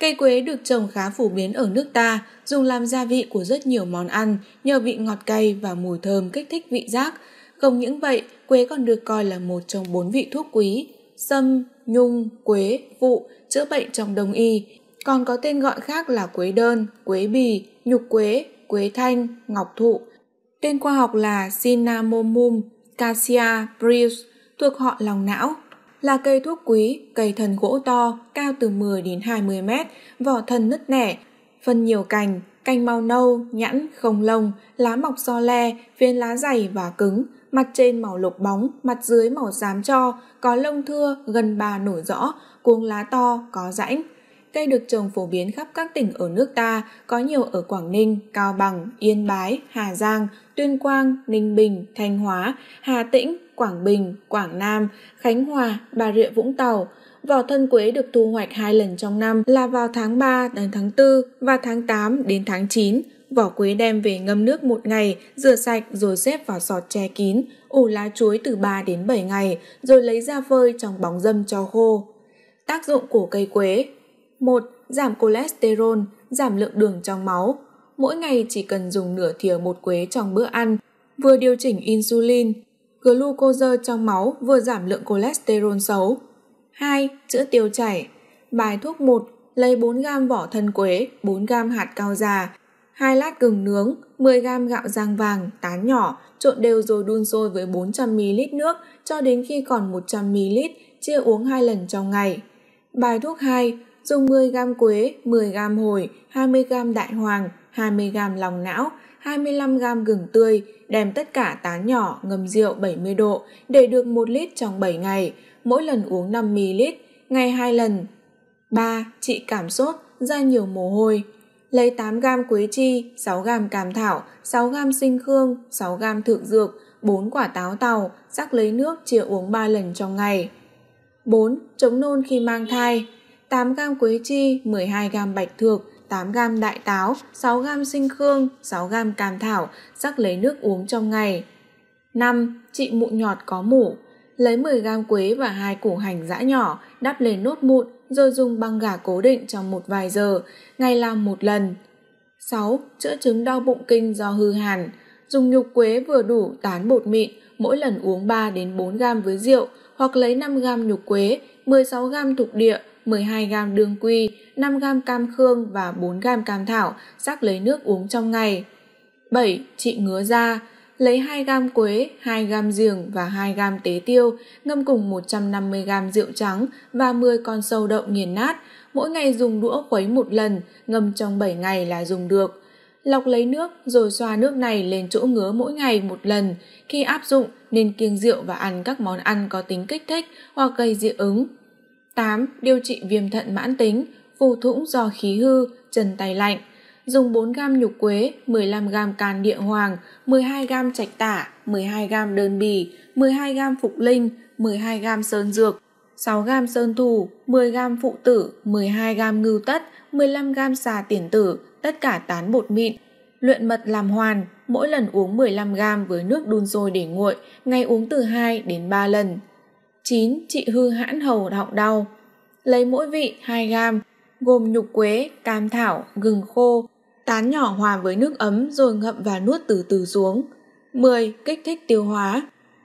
Cây quế được trồng khá phổ biến ở nước ta, dùng làm gia vị của rất nhiều món ăn, nhờ vị ngọt cay và mùi thơm kích thích vị giác. Không những vậy, quế còn được coi là một trong bốn vị thuốc quý, sâm, nhung, quế, phụ, chữa bệnh trong đông y. Còn có tên gọi khác là quế đơn, quế bì, nhục quế, quế thanh, ngọc thụ. Tên khoa học là Cinnamomum cassia brevis, thuộc họ lòng não, là cây thuốc quý, cây thần gỗ to, cao từ 10 đến 20 mét, vỏ thân nứt nẻ, phân nhiều cành, cành màu nâu, nhẵn, không lông, lá mọc so le, viên lá dày và cứng, mặt trên màu lục bóng, mặt dưới màu xám cho, có lông thưa, gần bà nổi rõ, cuống lá to, có rãnh. Cây được trồng phổ biến khắp các tỉnh ở nước ta, có nhiều ở Quảng Ninh, Cao Bằng, Yên Bái, Hà Giang, Tuyên Quang, Ninh Bình, Thanh Hóa, Hà Tĩnh, Quảng Bình, Quảng Nam, Khánh Hòa, Bà Rịa Vũng Tàu. Vỏ thân quế được thu hoạch hai lần trong năm là vào tháng 3 đến tháng 4 và tháng 8 đến tháng 9. Vỏ quế đem về ngâm nước một ngày, rửa sạch rồi xếp vào sọt che kín, ủ lá chuối từ 3 đến 7 ngày, rồi lấy ra phơi trong bóng dâm cho khô. Tác dụng của cây quế 1. Giảm cholesterol, giảm lượng đường trong máu. Mỗi ngày chỉ cần dùng nửa thìa bột quế trong bữa ăn, vừa điều chỉnh insulin, glucose trong máu vừa giảm lượng cholesterol xấu. 2. Chữa tiêu chảy. Bài thuốc 1 lấy 4 gam vỏ thân quế, 4 gam hạt cao già, 2 lát gừng nướng, 10 gam gạo rang vàng, tán nhỏ, trộn đều rồi đun sôi với 400 ml nước cho đến khi còn 100 ml, chia uống 2 lần trong ngày. Bài thuốc 2, dùng 10 gam quế, 10 gam hồi, 20 gam đại hoàng, 20 gam lòng não, 25g gừng tươi, đem tất cả tán nhỏ ngâm rượu 70 độ để được 1 lít trong 7 ngày, mỗi lần uống 5 ml, ngày 2 lần. 3. Trị cảm sốt, ra nhiều mồ hôi. Lấy 8g quế chi, 6g cam thảo, 6g sinh khương, 6g thượng dược, 4 quả táo tàu, sắc lấy nước chia uống 3 lần trong ngày. 4. Chống nôn khi mang thai 8 g quế chi, 12 g bạch thược, 8g đại táo, 6g sinh khương, 6g cam thảo, rắc lấy nước uống trong ngày. 5. Trị mụn nhọt có mủ. Lấy 10g quế và hai củ hành giã nhỏ, đắp lên nốt mụn, rồi dùng băng gà cố định trong một vài giờ, ngày làm một lần. 6. Chữa chứng đau bụng kinh do hư hàn. Dùng nhục quế vừa đủ tán bột mịn, mỗi lần uống 3 đến 4 gram với rượu hoặc lấy 5 gram nhục quế, 16 gram thuộc địa, 12 gam đường quy, 5 gam cam khương và 4 gam cam thảo, sắc lấy nước uống trong ngày. 7. Trị ngứa da Lấy 2 gam quế, 2 gam giềng và 2 gam tế tiêu, ngâm cùng 150 gam rượu trắng và 10 con sâu đậu nghiền nát. Mỗi ngày dùng đũa khuấy một lần, ngâm trong 7 ngày là dùng được. Lọc lấy nước rồi xoa nước này lên chỗ ngứa mỗi ngày một lần. Khi áp dụng nên kiêng rượu và ăn các món ăn có tính kích thích hoặc gây dị ứng 8. Điều trị viêm thận mãn tính, phù thủng do khí hư, chân tay lạnh. Dùng 4 gam nhục quế, 15 gam can địa hoàng, 12 gam trạch tả, 12 gam đơn bì, 12 gam phục linh, 12 gam sơn dược, 6 gam sơn thù, 10 gam phụ tử, 12 gam ngưu tất, 15 gam xà tiền tử, tất cả tán bột mịn. Luyện mật làm hoàn, mỗi lần uống 15 gam với nước đun sôi để nguội, ngày uống từ 2 đến 3 lần. 9. Trị hư hãn hầu họng đau. Lấy mỗi vị 2 gam, gồm nhục quế, cam thảo, gừng khô, tán nhỏ hòa với nước ấm rồi ngậm và nuốt từ từ xuống. 10. Kích thích tiêu hóa.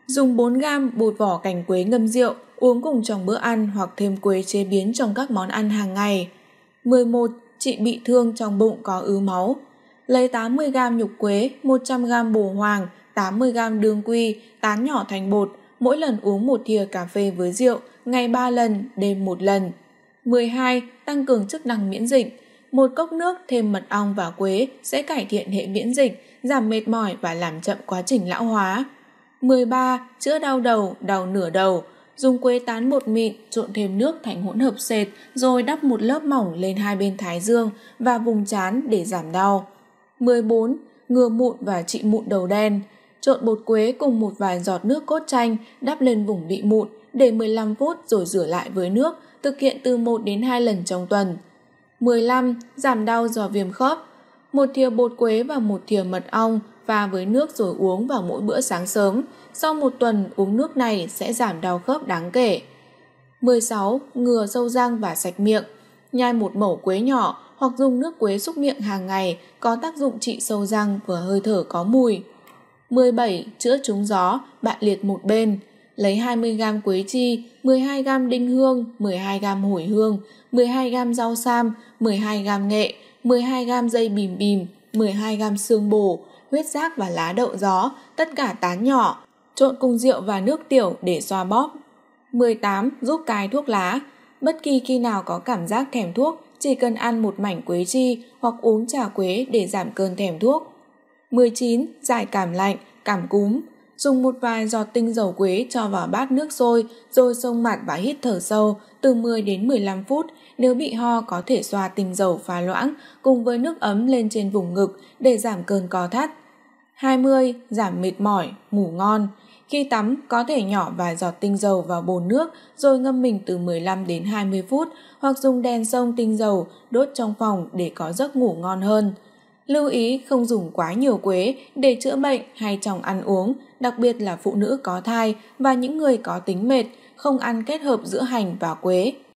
Dùng 4 gam bột vỏ cành quế ngâm rượu, uống cùng trong bữa ăn hoặc thêm quế chế biến trong các món ăn hàng ngày. 11. Trị bị thương trong bụng có ứ máu. Lấy 80 gam nhục quế, 100 gam bổ hoàng, 80 gam đường quy, tán nhỏ thành bột, mỗi lần uống một thìa cà phê với rượu, ngày 3 lần, đêm một lần. 12. Tăng cường chức năng miễn dịch. Một cốc nước thêm mật ong và quế sẽ cải thiện hệ miễn dịch, giảm mệt mỏi và làm chậm quá trình lão hóa. 13. Chữa đau đầu, đau nửa đầu. Dùng quế tán bột mịn, trộn thêm nước thành hỗn hợp sệt, rồi đắp một lớp mỏng lên hai bên thái dương và vùng trán để giảm đau. 14. Ngừa mụn và trị mụn đầu đen trộn bột quế cùng một vài giọt nước cốt chanh đắp lên vùng bị mụn để 15 phút rồi rửa lại với nước, thực hiện từ 1 đến 2 lần trong tuần. 15. Giảm đau do viêm khớp. Một thìa bột quế và một thìa mật ong pha với nước rồi uống vào mỗi bữa sáng sớm. Sau một tuần uống nước này sẽ giảm đau khớp đáng kể. 16. Ngừa sâu răng và sạch miệng. Nhai một mẩu quế nhỏ hoặc dùng nước quế xúc miệng hàng ngày có tác dụng trị sâu răng và hơi thở có mùi. 17 chữa trúng gió, bạn liệt một bên. Lấy 20g quế chi, 12g đinh hương, 12g hồi hương, 12g rau sam, 12g nghệ, 12g dây bìm bìm, 12g xương bổ, huyết giác và lá đậu gió, tất cả tán nhỏ. Trộn cùng rượu và nước tiểu để xoa bóp. 18. Giúp cai thuốc lá. Bất kỳ khi nào có cảm giác thèm thuốc, chỉ cần ăn một mảnh quế chi hoặc uống trà quế để giảm cơn thèm thuốc. 19. Giải cảm lạnh, cảm cúm. Dùng một vài giọt tinh dầu quế cho vào bát nước sôi, rồi sông mặt và hít thở sâu, từ 10 đến 15 phút. Nếu bị ho có thể xoa tinh dầu pha loãng cùng với nước ấm lên trên vùng ngực để giảm cơn co thắt. 20. Giảm mệt mỏi, ngủ ngon. Khi tắm, có thể nhỏ vài giọt tinh dầu vào bồn nước rồi ngâm mình từ 15 đến 20 phút hoặc dùng đèn sông tinh dầu đốt trong phòng để có giấc ngủ ngon hơn lưu ý không dùng quá nhiều quế để chữa bệnh hay trong ăn uống, đặc biệt là phụ nữ có thai và những người có tính mệt, không ăn kết hợp giữa hành và quế.